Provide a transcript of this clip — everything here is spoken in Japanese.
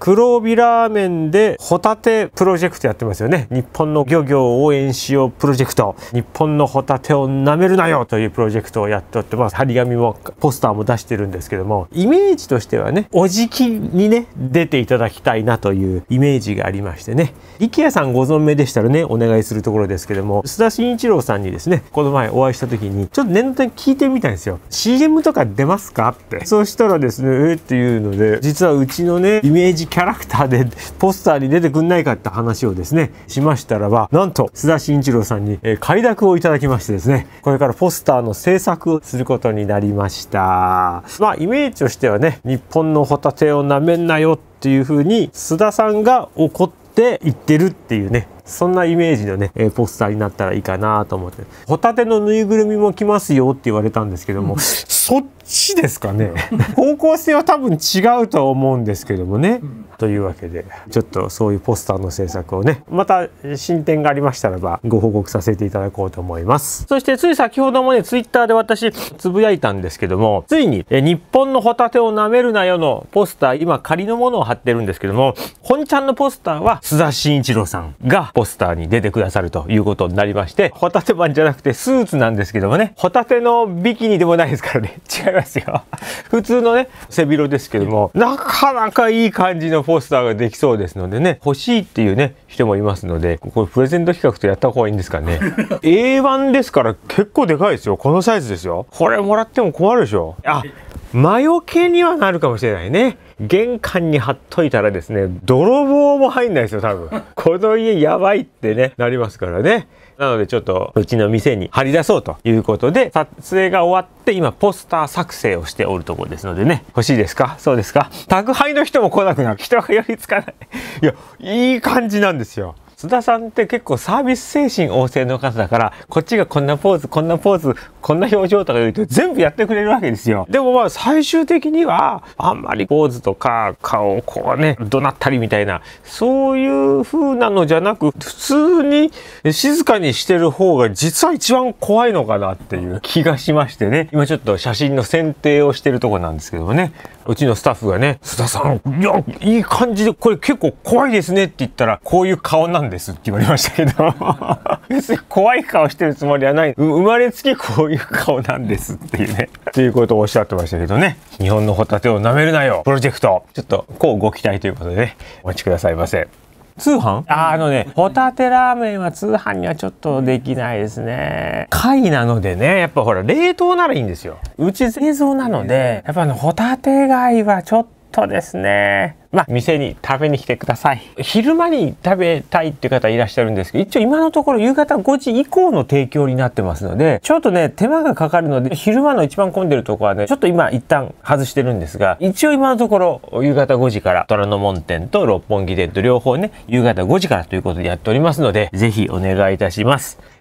黒帯ラーメンでホタテプロジェクトやってますよね日本の漁業を応援しようプロジェクト日本のホタテを舐めるなよというプロジェクトをやっておってます張り紙もポスターも出してるんですけどもイメージとしてはねおじきにね出ていただきたいなというイメージがありましてね IKEA さんご存命でしたらねお願いするところですけども須田慎一郎さんにですねこの前お会いした時にちょっと念のため聞いてみたんですよ CM とか出ますかってそしたらですねえっていうので実はうちのねイメージキャラクターでポスターに出てくんないかって話をですね、しましたらば、なんと、須田慎一郎さんに、え快諾をいただきましてですね、これからポスターの制作をすることになりました。まあ、イメージとしてはね、日本のホタテをなめんなよっていうふうに、須田さんが怒ってっていってるっていうねそんなイメージのね、えポスターになったらいいかなと思ってホタテのぬいぐるみも来ますよって言われたんですけども、そっちですかね方向性は多分違うとは思うんですけどもね、というわけでちょっとそういうポスターの制作をねまた進展がありましたらばご報告させていただこうと思いますそしてつい先ほどもねツイッターで私つぶやいたんですけどもついにえ日本のホタテを舐めるなよのポスター今仮のものを貼ってるんですけども本ちゃんのポスターは須田慎一郎さんがポスターに出てくださるということになりましてホタテ版じゃなくてスーツなんですけどもねホタテのビキニでもないですからね違いますよ普通のね背広ですけどもなかなかいい感じのースターができそうですのでね、欲しいっていうね、人もいますので、これプレゼント企画とやった方がいいんですかね。A1 ですから結構でかいですよ。このサイズですよ。これもらっても困るでしょ。あ、魔除けにはなるかもしれないね。玄関に貼っといたらですね、泥棒も入んないですよ、多分。この家やばいってね、なりますからね。なのでちょっと、うちの店に貼り出そうということで、撮影が終わって、今、ポスター作成をしておるところですのでね。欲しいですかそうですか宅配の人も来なくなる。人が寄りつかない。いや、いい感じなんですよ。津田さんって結構サービス精神旺盛の方だからこっちがこんなポーズこんなポーズこんな表情とか言うと全部やってくれるわけですよでもまあ最終的にはあんまりポーズとか顔をこうね怒鳴ったりみたいなそういう風なのじゃなく普通に静かにしてる方が実は一番怖いのかなっていう気がしましてね今ちょっと写真の選定をしてるとこなんですけどもねうちのスタッフがね「須田さんいやいい感じでこれ結構怖いですね」って言ったらこういう顔なんですですって言われましたけど別に怖い顔してるつもりはない生まれつきこういう顔なんですっていうね っていうことをおっしゃってましたけどね日本のホタテを舐めるなよプロジェクトちょっとこうご期待ということでねお待ちくださいませ通販ああのねホタテラーメンは通販にはちょっとできないですね貝なのでねやっぱほら冷凍ならいいんですようち製造なのでやっぱあのホタテ貝はちょっととですね、まあ、店に食べに来てください。昼間に食べたいっていう方いらっしゃるんですけど、一応今のところ夕方5時以降の提供になってますので、ちょっとね、手間がかかるので、昼間の一番混んでるとこはね、ちょっと今一旦外してるんですが、一応今のところ夕方5時から、虎ノ門店と六本木店と両方ね、夕方5時からということでやっておりますので、ぜひお願いいたします。